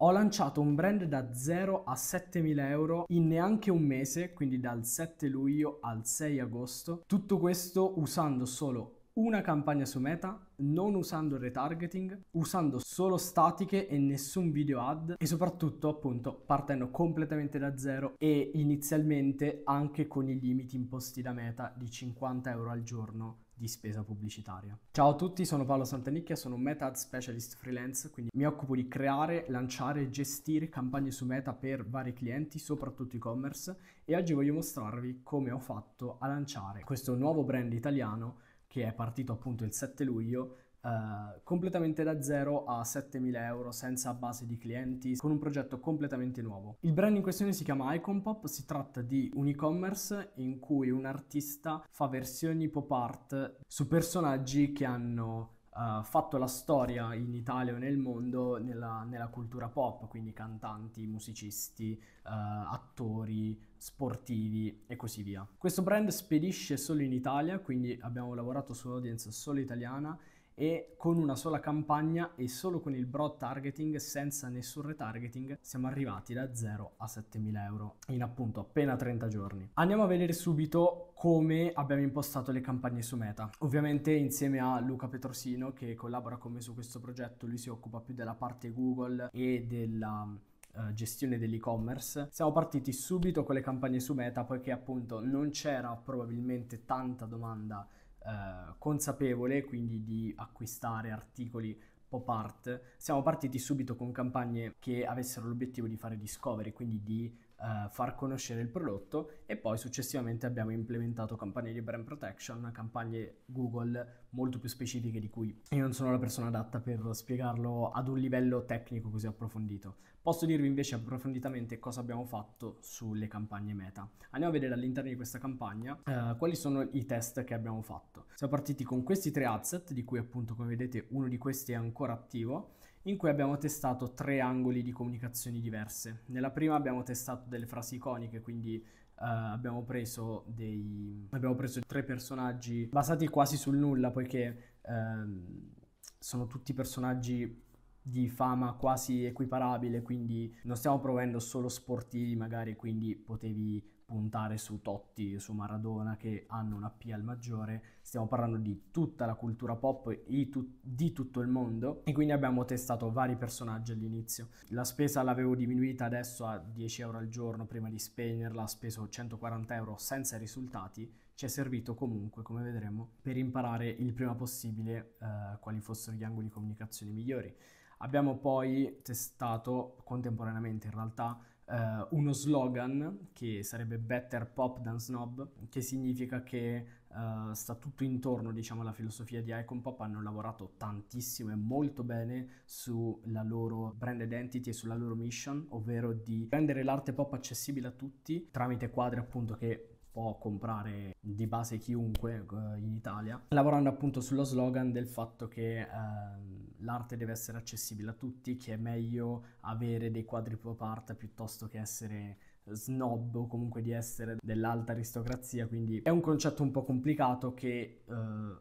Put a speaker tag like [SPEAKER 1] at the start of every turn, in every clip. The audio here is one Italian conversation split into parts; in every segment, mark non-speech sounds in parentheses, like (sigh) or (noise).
[SPEAKER 1] Ho lanciato un brand da 0 a 7.000 euro in neanche un mese, quindi dal 7 luglio al 6 agosto. Tutto questo usando solo una campagna su meta, non usando il retargeting, usando solo statiche e nessun video ad e soprattutto appunto partendo completamente da zero e inizialmente anche con i limiti imposti da meta di 50 euro al giorno di spesa pubblicitaria. Ciao a tutti, sono Paolo Santanicchia, sono un Meta Ad Specialist Freelance, quindi mi occupo di creare, lanciare e gestire campagne su Meta per vari clienti, soprattutto e-commerce, e oggi voglio mostrarvi come ho fatto a lanciare questo nuovo brand italiano che è partito appunto il 7 luglio Uh, completamente da zero a 7.000 euro senza base di clienti con un progetto completamente nuovo. Il brand in questione si chiama Icon Pop, si tratta di un e-commerce in cui un artista fa versioni pop art su personaggi che hanno Uh, fatto la storia in Italia o nel mondo nella, nella cultura pop, quindi cantanti, musicisti, uh, attori, sportivi e così via. Questo brand spedisce solo in Italia, quindi abbiamo lavorato su un'audience solo italiana e con una sola campagna e solo con il broad targeting senza nessun retargeting siamo arrivati da 0 a 7.000 euro in appunto appena 30 giorni. Andiamo a vedere subito come abbiamo impostato le campagne su Meta. Ovviamente insieme a Luca Petrosino che collabora con me su questo progetto, lui si occupa più della parte Google e della eh, gestione dell'e-commerce. Siamo partiti subito con le campagne su Meta poiché appunto non c'era probabilmente tanta domanda eh, consapevole, quindi di acquistare articoli pop art, siamo partiti subito con campagne che avessero l'obiettivo di fare discovery, quindi di eh, far conoscere il prodotto e poi successivamente abbiamo implementato campagne di brand protection, campagne Google molto più specifiche di cui io non sono la persona adatta per spiegarlo ad un livello tecnico così approfondito. Posso dirvi invece approfonditamente cosa abbiamo fatto sulle campagne meta. Andiamo a vedere all'interno di questa campagna eh, quali sono i test che abbiamo fatto. Siamo partiti con questi tre adset di cui appunto come vedete uno di questi è ancora attivo in cui abbiamo testato tre angoli di comunicazioni diverse. Nella prima abbiamo testato delle frasi iconiche, quindi Uh, abbiamo, preso dei, abbiamo preso tre personaggi basati quasi sul nulla, poiché uh, sono tutti personaggi di fama quasi equiparabile, quindi non stiamo provando solo sportivi, magari quindi potevi puntare su Totti, su Maradona che hanno una PL maggiore, stiamo parlando di tutta la cultura pop di tutto il mondo e quindi abbiamo testato vari personaggi all'inizio. La spesa l'avevo diminuita adesso a 10 euro al giorno prima di spegnerla, ho speso 140 euro senza risultati, ci è servito comunque, come vedremo, per imparare il prima possibile eh, quali fossero gli angoli di comunicazione migliori. Abbiamo poi testato contemporaneamente in realtà eh, uno slogan che sarebbe Better Pop Than Snob, che significa che eh, sta tutto intorno diciamo, alla filosofia di Icon Pop, hanno lavorato tantissimo e molto bene sulla loro brand identity e sulla loro mission, ovvero di rendere l'arte pop accessibile a tutti tramite quadri appunto che può comprare di base chiunque eh, in Italia, lavorando appunto sullo slogan del fatto che ehm, l'arte deve essere accessibile a tutti, che è meglio avere dei quadri pop art piuttosto che essere snob o comunque di essere dell'alta aristocrazia, quindi è un concetto un po' complicato che eh,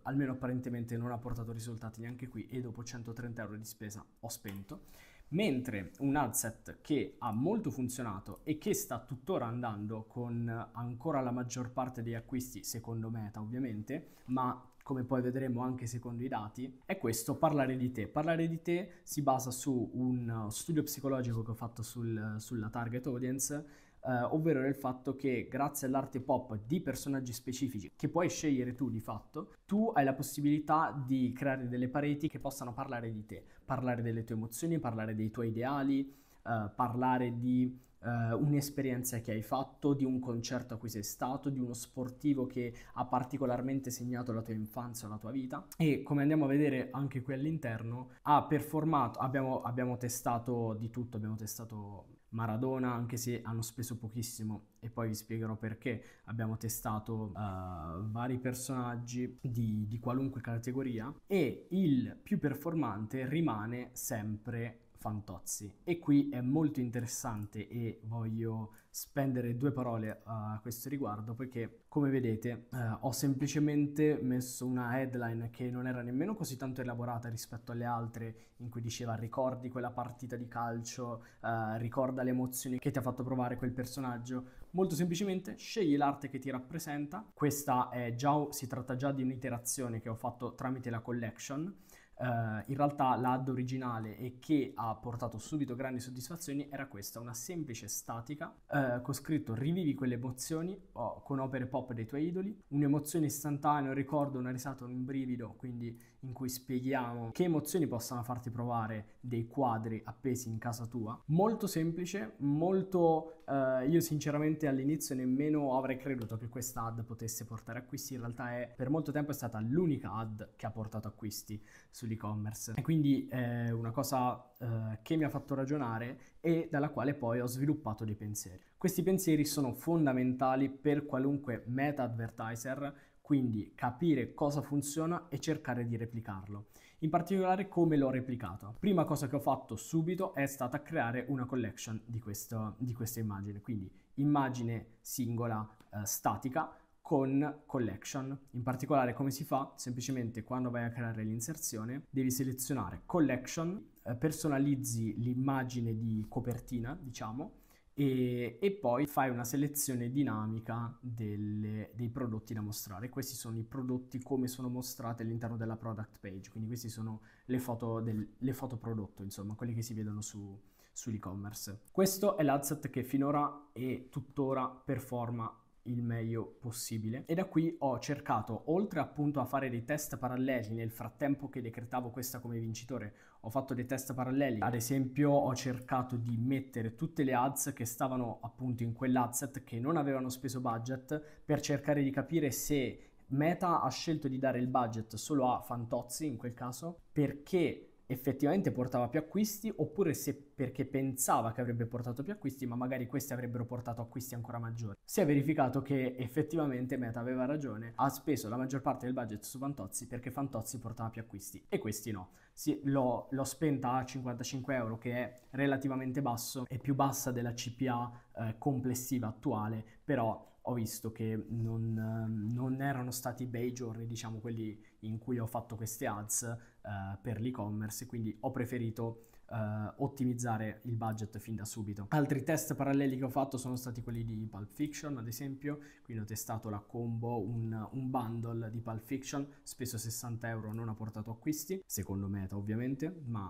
[SPEAKER 1] almeno apparentemente non ha portato risultati neanche qui e dopo 130 euro di spesa ho spento. Mentre un headset che ha molto funzionato e che sta tuttora andando con ancora la maggior parte degli acquisti, secondo Meta ovviamente, ma come poi vedremo anche secondo i dati, è questo, parlare di te. Parlare di te si basa su un uh, studio psicologico che ho fatto sul, uh, sulla target audience, eh, ovvero nel fatto che grazie all'arte pop di personaggi specifici che puoi scegliere tu di fatto, tu hai la possibilità di creare delle pareti che possano parlare di te, parlare delle tue emozioni, parlare dei tuoi ideali, eh, parlare di eh, un'esperienza che hai fatto, di un concerto a cui sei stato, di uno sportivo che ha particolarmente segnato la tua infanzia o la tua vita. E come andiamo a vedere anche qui all'interno, ha performato, abbiamo, abbiamo testato di tutto, abbiamo testato Maradona, anche se hanno speso pochissimo e poi vi spiegherò perché abbiamo testato uh, vari personaggi di, di qualunque categoria e il più performante rimane sempre Fantozzi. E qui è molto interessante e voglio spendere due parole a questo riguardo perché come vedete eh, ho semplicemente messo una headline che non era nemmeno così tanto elaborata rispetto alle altre in cui diceva ricordi quella partita di calcio, eh, ricorda le emozioni che ti ha fatto provare quel personaggio. Molto semplicemente scegli l'arte che ti rappresenta. Questa è già, si tratta già di un'iterazione che ho fatto tramite la collection Uh, in realtà l'ad originale e che ha portato subito grandi soddisfazioni era questa, una semplice statica uh, con scritto rivivi quelle emozioni oh, con opere pop dei tuoi idoli, un'emozione istantanea, un ricordo, una risata, un brivido, quindi in cui spieghiamo che emozioni possano farti provare dei quadri appesi in casa tua. Molto semplice, molto Uh, io sinceramente all'inizio nemmeno avrei creduto che questa ad potesse portare acquisti, in realtà è, per molto tempo è stata l'unica ad che ha portato acquisti sull'e-commerce e quindi è eh, una cosa uh, che mi ha fatto ragionare e dalla quale poi ho sviluppato dei pensieri. Questi pensieri sono fondamentali per qualunque meta advertiser, quindi capire cosa funziona e cercare di replicarlo in particolare come l'ho replicata. Prima cosa che ho fatto subito è stata creare una collection di, questo, di questa immagine, quindi immagine singola eh, statica con collection. In particolare come si fa? Semplicemente quando vai a creare l'inserzione devi selezionare collection, eh, personalizzi l'immagine di copertina, diciamo, e, e poi fai una selezione dinamica delle, dei prodotti da mostrare. Questi sono i prodotti come sono mostrati all'interno della product page, quindi queste sono le foto, del, le foto prodotto, insomma, quelle che si vedono su, sull'e-commerce. Questo è l'adset che finora e tuttora performa il meglio possibile e da qui ho cercato, oltre appunto a fare dei test paralleli nel frattempo che decretavo questa come vincitore, ho fatto dei test paralleli, ad esempio ho cercato di mettere tutte le ads che stavano appunto in quell'adset che non avevano speso budget per cercare di capire se Meta ha scelto di dare il budget solo a Fantozzi in quel caso perché effettivamente portava più acquisti oppure se perché pensava che avrebbe portato più acquisti ma magari questi avrebbero portato acquisti ancora maggiori. Si è verificato che effettivamente Meta aveva ragione, ha speso la maggior parte del budget su Fantozzi perché Fantozzi portava più acquisti e questi no. Sì, l'ho, l'ho spenta a 55 euro che è relativamente basso, è più bassa della CPA eh, complessiva attuale, però ho visto che non, non, erano stati bei giorni, diciamo quelli in cui ho fatto queste ads, eh, per l'e-commerce, quindi ho preferito Uh, ottimizzare il budget fin da subito. Altri test paralleli che ho fatto sono stati quelli di Pulp Fiction, ad esempio, quindi ho testato la combo, un, un bundle di Pulp Fiction, speso 60 euro, non ha portato acquisti, secondo meta ovviamente, ma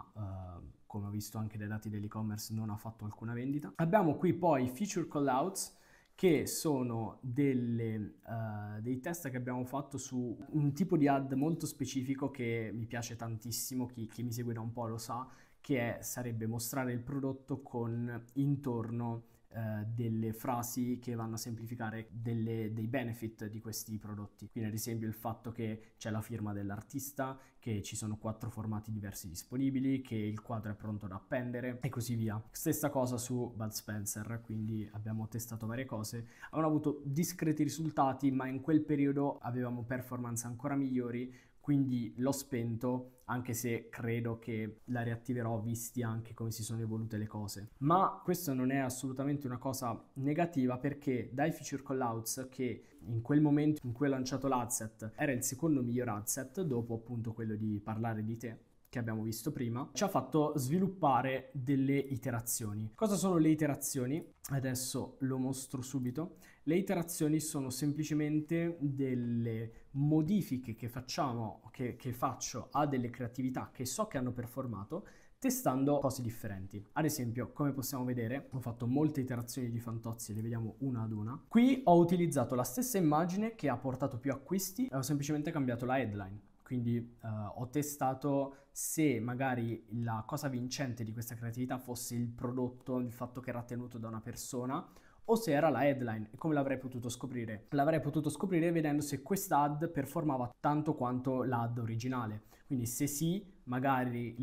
[SPEAKER 1] uh, come ho visto anche dai dati dell'e-commerce non ha fatto alcuna vendita. Abbiamo qui poi feature callouts, che sono delle, uh, dei test che abbiamo fatto su un tipo di ad molto specifico che mi piace tantissimo, chi, chi mi segue da un po' lo sa, che è, sarebbe mostrare il prodotto con intorno eh, delle frasi che vanno a semplificare delle, dei benefit di questi prodotti. Quindi ad esempio il fatto che c'è la firma dell'artista, che ci sono quattro formati diversi disponibili, che il quadro è pronto da appendere e così via. Stessa cosa su Bud Spencer, quindi abbiamo testato varie cose, hanno avuto discreti risultati ma in quel periodo avevamo performance ancora migliori quindi l'ho spento anche se credo che la riattiverò visti anche come si sono evolute le cose. Ma questo non è assolutamente una cosa negativa perché dai feature callouts che in quel momento in cui ho lanciato l'adset era il secondo miglior adset dopo appunto quello di parlare di te che abbiamo visto prima, ci ha fatto sviluppare delle iterazioni. Cosa sono le iterazioni? Adesso lo mostro subito. Le iterazioni sono semplicemente delle modifiche che facciamo, che, che faccio a delle creatività che so che hanno performato, testando cose differenti. Ad esempio, come possiamo vedere, ho fatto molte iterazioni di Fantozzi, le vediamo una ad una. Qui ho utilizzato la stessa immagine che ha portato più acquisti e eh, ho semplicemente cambiato la headline. Quindi eh, ho testato se magari la cosa vincente di questa creatività fosse il prodotto, il fatto che era tenuto da una persona, o se era la headline. E come l'avrei potuto scoprire? L'avrei potuto scoprire vedendo se quest'ad performava tanto quanto l'ad originale. Quindi se sì, magari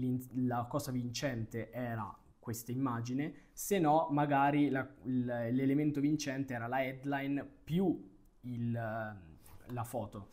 [SPEAKER 1] la cosa vincente era questa immagine, se no magari la, l'elemento vincente era la headline più il, la foto.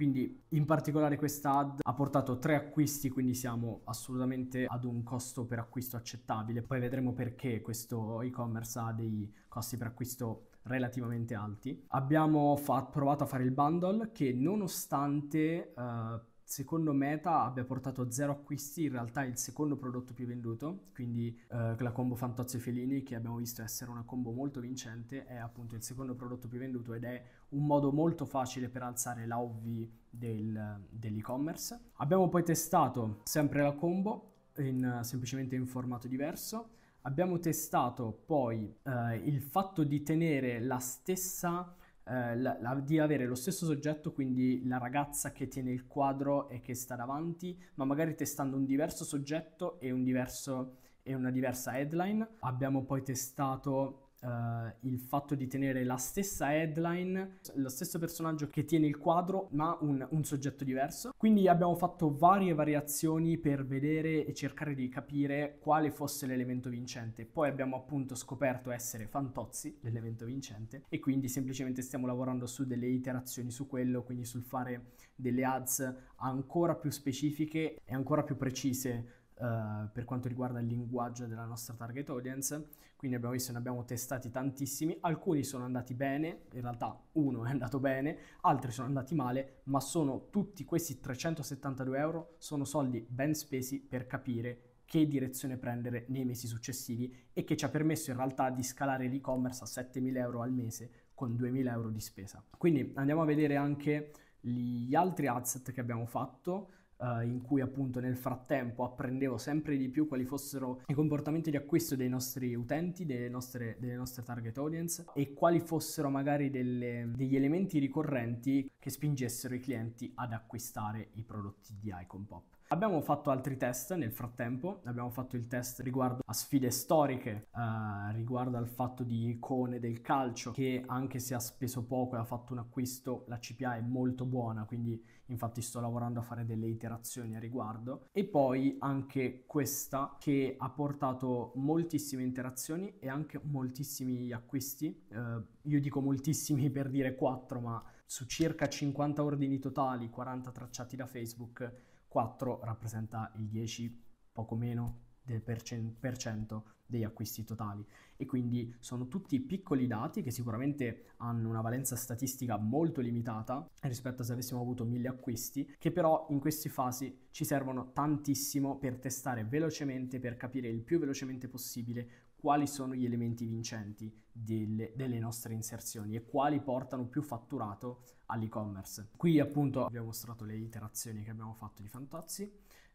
[SPEAKER 1] Quindi in particolare questa ad ha portato tre acquisti, quindi siamo assolutamente ad un costo per acquisto accettabile. Poi vedremo perché questo e-commerce ha dei costi per acquisto relativamente alti. Abbiamo fa- provato a fare il bundle che nonostante... Uh, secondo meta abbia portato zero acquisti, in realtà è il secondo prodotto più venduto, quindi eh, la combo Fantozzi e Felini che abbiamo visto essere una combo molto vincente è appunto il secondo prodotto più venduto ed è un modo molto facile per alzare la OV del, dell'e-commerce. Abbiamo poi testato sempre la combo, in, semplicemente in formato diverso. Abbiamo testato poi eh, il fatto di tenere la stessa eh, la, la, di avere lo stesso soggetto, quindi la ragazza che tiene il quadro e che sta davanti, ma magari testando un diverso soggetto e, un diverso, e una diversa headline. Abbiamo poi testato uh, il fatto di tenere la stessa headline, lo stesso personaggio che tiene il quadro, ma un, un soggetto diverso. Quindi abbiamo fatto varie variazioni per vedere e cercare di capire quale fosse l'elemento vincente. Poi abbiamo appunto scoperto essere Fantozzi l'elemento vincente e quindi semplicemente stiamo lavorando su delle iterazioni su quello, quindi sul fare delle ads ancora più specifiche e ancora più precise eh, per quanto riguarda il linguaggio della nostra target audience, quindi abbiamo visto ne abbiamo testati tantissimi, alcuni sono andati bene, in realtà uno è andato bene, altri sono andati male, ma sono tutti questi 372 euro, sono soldi ben spesi per capire che direzione prendere nei mesi successivi e che ci ha permesso in realtà di scalare l'e-commerce a 7.000 euro al mese con 2.000 euro di spesa. Quindi andiamo a vedere anche gli altri adset che abbiamo fatto uh, in cui appunto nel frattempo apprendevo sempre di più quali fossero i comportamenti di acquisto dei nostri utenti, delle nostre, delle nostre target audience e quali fossero magari delle, degli elementi ricorrenti che spingessero i clienti ad acquistare i prodotti di Icon Pop. Abbiamo fatto altri test nel frattempo, abbiamo fatto il test riguardo a sfide storiche, eh, riguardo al fatto di icone del calcio che anche se ha speso poco e ha fatto un acquisto, la CPA è molto buona, quindi infatti sto lavorando a fare delle iterazioni a riguardo e poi anche questa che ha portato moltissime interazioni e anche moltissimi acquisti, eh, io dico moltissimi per dire 4 ma su circa 50 ordini totali, 40 tracciati da Facebook, 4 rappresenta il 10, poco meno, del percent- per cento degli acquisti totali. E quindi sono tutti piccoli dati che sicuramente hanno una valenza statistica molto limitata rispetto a se avessimo avuto mille acquisti, che però in queste fasi ci servono tantissimo per testare velocemente, per capire il più velocemente possibile quali sono gli elementi vincenti delle, delle, nostre inserzioni e quali portano più fatturato all'e-commerce. Qui appunto abbiamo mostrato le iterazioni che abbiamo fatto di Fantozzi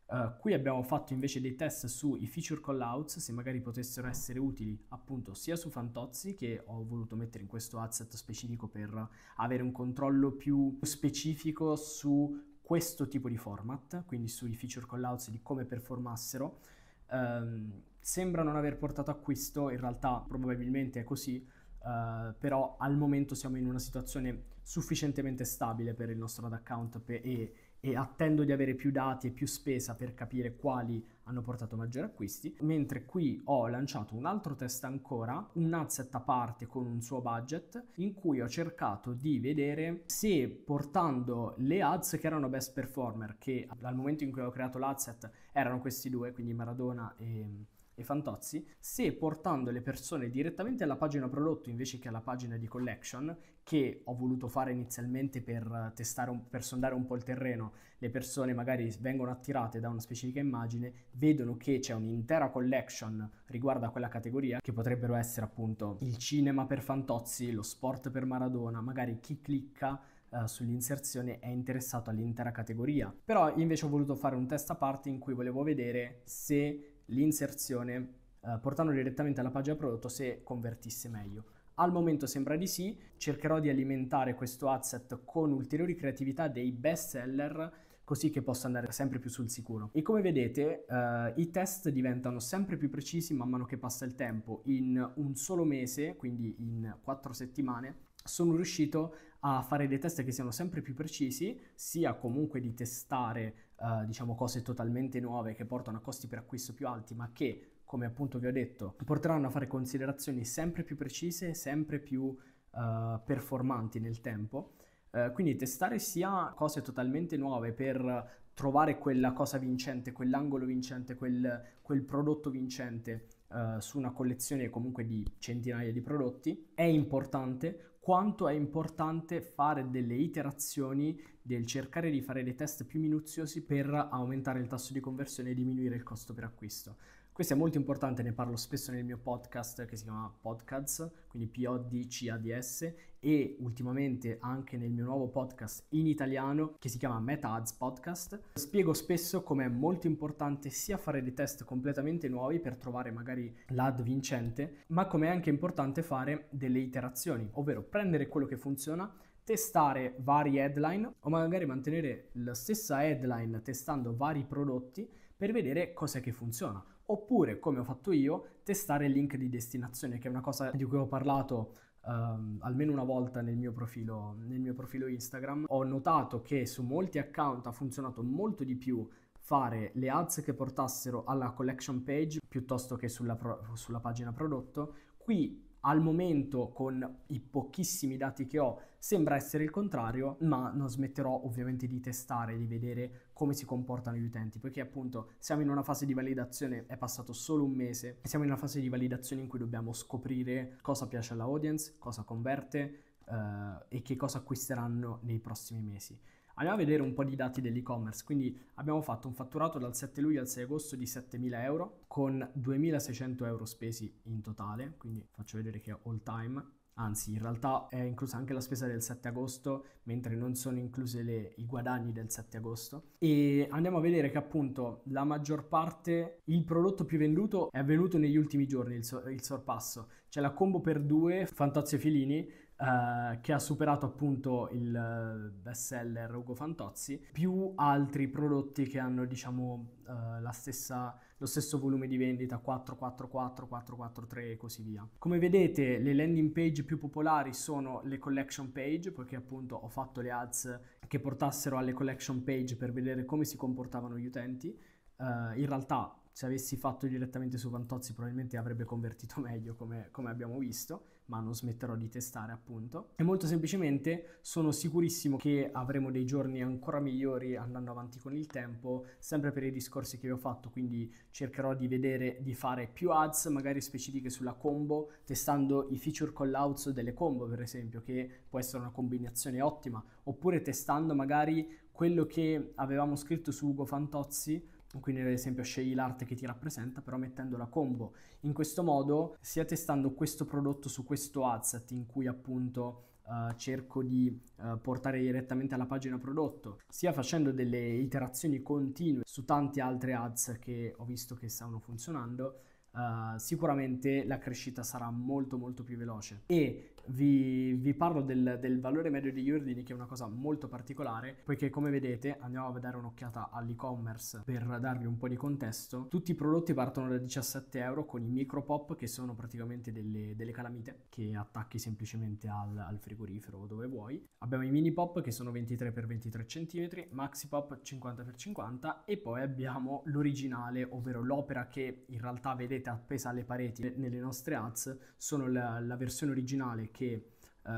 [SPEAKER 1] eh, qui abbiamo fatto invece dei test sui feature callouts, se magari potessero essere utili appunto sia su Fantozzi che ho voluto mettere in questo asset specifico per avere un controllo più specifico su questo tipo di format, quindi sui feature callouts di come performassero. Um, sembra non aver portato acquisto, in realtà probabilmente è così, Uh, però al momento siamo in una situazione sufficientemente stabile per il nostro ad account pe- e e attendo di avere più dati e più spesa per capire quali hanno portato maggiori acquisti, mentre qui ho lanciato un altro test ancora, un asset a parte con un suo budget, in cui ho cercato di vedere se portando le ads che erano best performer, che dal momento in cui ho creato l'asset erano questi due, quindi Maradona e e Fantozzi se portando le persone direttamente alla pagina prodotto invece che alla pagina di collection, che ho voluto fare inizialmente per, testare un, per sondare un po' il terreno, le persone magari vengono attirate da una specifica immagine, vedono che c'è un'intera collection riguardo a quella categoria, che potrebbero essere appunto il cinema per Fantozzi, lo sport per Maradona, magari chi clicca eh, sull'inserzione è interessato all'intera categoria. Però invece ho voluto fare un test a parte in cui volevo vedere se l'inserzione eh, portando direttamente alla pagina prodotto se convertisse meglio. Al momento sembra di sì, cercherò di alimentare questo asset con ulteriori creatività dei best seller così che possa andare sempre più sul sicuro. E come vedete eh, i test diventano sempre più precisi man mano che passa il tempo. In un solo mese, quindi in quattro settimane, sono riuscito a fare dei test che siano sempre più precisi, sia comunque di testare eh, diciamo cose totalmente nuove che portano a costi per acquisto più alti, ma che, come appunto vi ho detto, porteranno a fare considerazioni sempre più precise, sempre più eh, performanti nel tempo. Eh, quindi testare sia cose totalmente nuove per trovare quella cosa vincente, quell'angolo vincente, quel, quel prodotto vincente eh, su una collezione comunque di centinaia di prodotti è importante quanto è importante fare delle iterazioni del cercare di fare dei test più minuziosi per aumentare il tasso di conversione e diminuire il costo per acquisto. Questo è molto importante, ne parlo spesso nel mio podcast che si chiama Podcasts, quindi P-O-D-C-A-D-S, e ultimamente anche nel mio nuovo podcast in italiano che si chiama Meta Ads Podcast. Spiego spesso come è molto importante sia fare dei test completamente nuovi per trovare magari l'ad vincente, ma come è anche importante fare delle iterazioni, ovvero prendere quello che funziona testare vari headline o magari mantenere la stessa headline testando vari prodotti per vedere cos'è che funziona. Oppure, come ho fatto io, testare il link di destinazione, che è una cosa di cui ho parlato Um, almeno una volta nel mio, profilo, nel mio profilo Instagram, ho notato che su molti account ha funzionato molto di più fare le ads che portassero alla collection page piuttosto che sulla, pro- sulla pagina prodotto. Qui al momento con i pochissimi dati che ho sembra essere il contrario, ma non smetterò ovviamente di testare, di vedere come si comportano gli utenti, perché appunto siamo in una fase di validazione, è passato solo un mese, siamo in una fase di validazione in cui dobbiamo scoprire cosa piace all'audience, cosa converte eh, e che cosa acquisteranno nei prossimi mesi. Andiamo a vedere un po' di dati dell'e-commerce, quindi abbiamo fatto un fatturato dal 7 luglio al 6 agosto di 7.000 euro con 2.600 euro spesi in totale, quindi faccio vedere che è all time, anzi in realtà è inclusa anche la spesa del 7 agosto mentre non sono incluse le, i guadagni del 7 agosto e andiamo a vedere che appunto la maggior parte il prodotto più venduto è avvenuto negli ultimi giorni il, so, il sorpasso c'è la combo per due Fantazio Filini eh, che ha superato appunto il eh, bestseller Ugo Fantozzi, più altri prodotti che hanno diciamo eh, stessa, lo stesso volume di vendita 444, 443 e così via. Come vedete le landing page più popolari sono le collection page, poiché appunto ho fatto le ads che portassero alle collection page per vedere come si comportavano gli utenti. Uh, in realtà se avessi fatto direttamente su Fantozzi probabilmente avrebbe convertito meglio come, come, abbiamo visto, ma non smetterò di testare appunto. E molto semplicemente sono sicurissimo che avremo dei giorni ancora migliori andando avanti con il tempo, sempre per i discorsi che vi ho fatto, quindi cercherò di vedere di fare più ads, magari specifiche sulla combo, testando i feature callouts delle combo per esempio, che può essere una combinazione ottima, oppure testando magari quello che avevamo scritto su Ugo Fantozzi quindi ad esempio scegli l'arte che ti rappresenta, però mettendo la combo. In questo modo, sia testando questo prodotto su questo asset in cui appunto Uh, cerco di uh, portare direttamente alla pagina prodotto, sia facendo delle iterazioni continue su tante altre ads che ho visto che stanno funzionando, uh, sicuramente la crescita sarà molto molto più veloce. E vi, vi parlo del, del, valore medio degli ordini che è una cosa molto particolare poiché come vedete andiamo a vedere un'occhiata all'e-commerce per darvi un po' di contesto tutti i prodotti partono da 17 euro con i micro pop che sono praticamente delle, delle calamite che attacchi semplicemente al, al frigorifero o dove vuoi abbiamo i mini pop che sono 23x23 cm maxi pop 50x50 e poi abbiamo l'originale ovvero l'opera che in realtà vedete appesa alle pareti nelle nostre ads sono la, la versione originale che uh,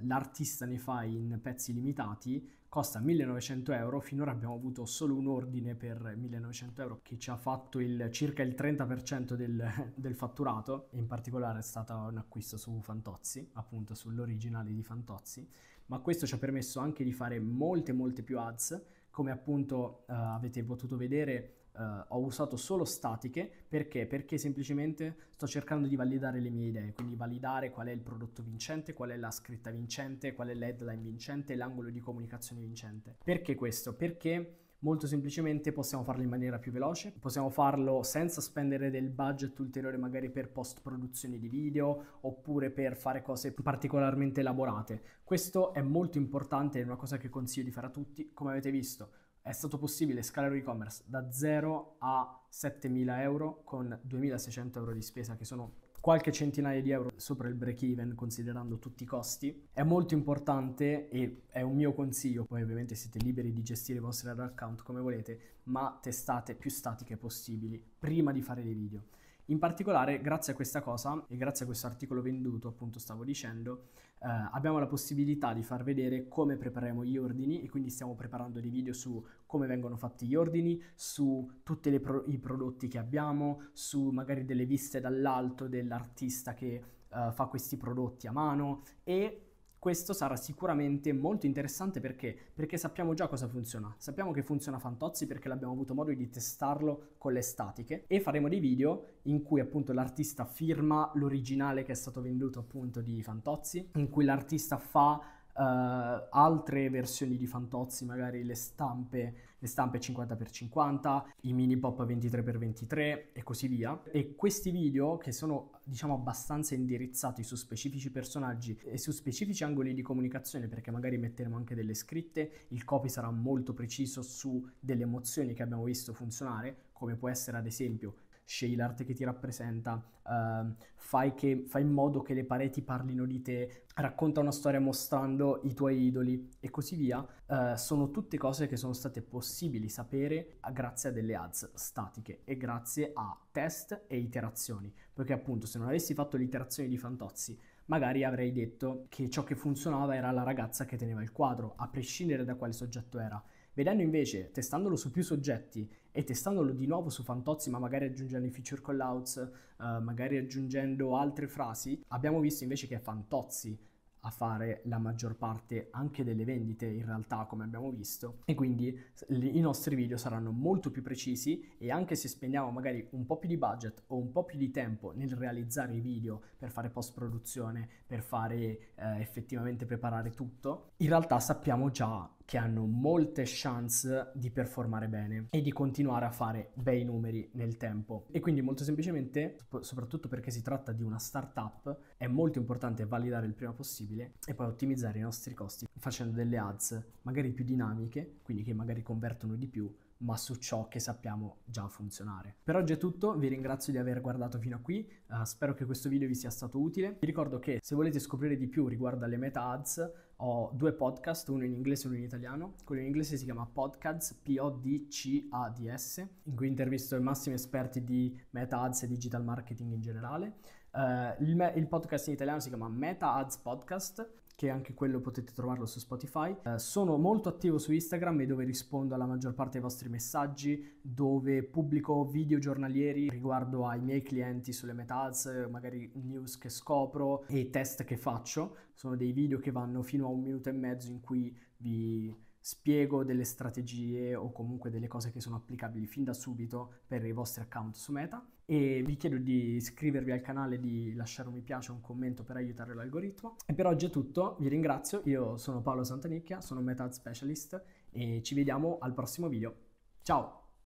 [SPEAKER 1] l'artista ne fa in pezzi limitati, costa 1900 euro, finora abbiamo avuto solo un ordine per 1900 euro che ci ha fatto il, circa il 30% del, (laughs) del, fatturato, in particolare è stato un acquisto su Fantozzi, appunto sull'originale di Fantozzi, ma questo ci ha permesso anche di fare molte molte più ads, come appunto uh, avete potuto vedere Uh, ho usato solo statiche perché? Perché semplicemente sto cercando di validare le mie idee, quindi validare qual è il prodotto vincente, qual è la scritta vincente, qual è l'headline vincente, l'angolo di comunicazione vincente. Perché questo? Perché molto semplicemente possiamo farlo in maniera più veloce, possiamo farlo senza spendere del budget ulteriore magari per post produzione di video oppure per fare cose particolarmente elaborate. Questo è molto importante, è una cosa che consiglio di fare a tutti, come avete visto è stato possibile scalare l'e-commerce da 0 a 7.000 euro con 2.600 euro di spesa che sono qualche centinaia di euro sopra il break even considerando tutti i costi è molto importante e è un mio consiglio poi ovviamente siete liberi di gestire i vostri ad account come volete ma testate più statiche possibili prima di fare dei video in particolare, grazie a questa cosa e grazie a questo articolo venduto, appunto stavo dicendo, eh, abbiamo la possibilità di far vedere come prepariamo gli ordini e quindi stiamo preparando dei video su come vengono fatti gli ordini, su tutti pro- i prodotti che abbiamo, su magari delle viste dall'alto dell'artista che eh, fa questi prodotti a mano e questo sarà sicuramente molto interessante perché? Perché sappiamo già cosa funziona. Sappiamo che funziona Fantozzi perché l'abbiamo avuto modo di testarlo con le statiche e faremo dei video in cui appunto l'artista firma l'originale che è stato venduto appunto di Fantozzi, in cui l'artista fa Uh, altre versioni di Fantozzi, magari le stampe le stampe 50x50, i mini pop 23x23 e così via. E questi video, che sono diciamo abbastanza indirizzati su specifici personaggi e su specifici angoli di comunicazione, perché magari metteremo anche delle scritte, il copy sarà molto preciso su delle emozioni che abbiamo visto funzionare, come può essere ad esempio scegli l'arte che ti rappresenta, uh, fai, che, fai in modo che le pareti parlino di te, racconta una storia mostrando i tuoi idoli e così via, uh, sono tutte cose che sono state possibili sapere grazie a delle ads statiche e grazie a test e iterazioni, perché appunto se non avessi fatto l'iterazione di Fantozzi magari avrei detto che ciò che funzionava era la ragazza che teneva il quadro, a prescindere da quale soggetto era. Vedendo invece, testandolo su più soggetti e testandolo di nuovo su Fantozzi, ma magari aggiungendo i feature callouts, eh, magari aggiungendo altre frasi, abbiamo visto invece che è Fantozzi a fare la maggior parte anche delle vendite in realtà come abbiamo visto e quindi i nostri video saranno molto più precisi e anche se spendiamo magari un po' più di budget o un po' più di tempo nel realizzare i video per fare post produzione per fare eh, effettivamente preparare tutto in realtà sappiamo già che hanno molte chance di performare bene e di continuare a fare bei numeri nel tempo. E quindi molto semplicemente, soprattutto perché si tratta di una startup, è molto importante validare il prima possibile e poi ottimizzare i nostri costi facendo delle ads magari più dinamiche, quindi che magari convertono di più ma su ciò che sappiamo già funzionare. Per oggi è tutto, vi ringrazio di aver guardato fino a qui, uh, spero che questo video vi sia stato utile. Vi ricordo che se volete scoprire di più riguardo alle meta ads ho due podcast, uno in inglese e uno in italiano. Quello in inglese si chiama Podcads, P-O-D-C-A-D-S, in cui intervisto i massimi esperti di meta ads e digital marketing in generale. Uh, il, me- il, podcast in italiano si chiama Meta Ads Podcast che anche quello potete trovarlo su Spotify. Eh, sono molto attivo su Instagram e dove rispondo alla maggior parte dei vostri messaggi, dove pubblico video giornalieri riguardo ai miei clienti sulle metals, magari news che scopro e test che faccio. Sono dei video che vanno fino a un minuto e mezzo in cui vi spiego delle strategie o comunque delle cose che sono applicabili fin da subito per i vostri account su Meta e vi chiedo di iscrivervi al canale, di lasciare un mi piace, un commento per aiutare l'algoritmo. E per oggi è tutto, vi ringrazio, io sono Paolo Santanicchia, sono Method Specialist e ci vediamo al prossimo video. Ciao!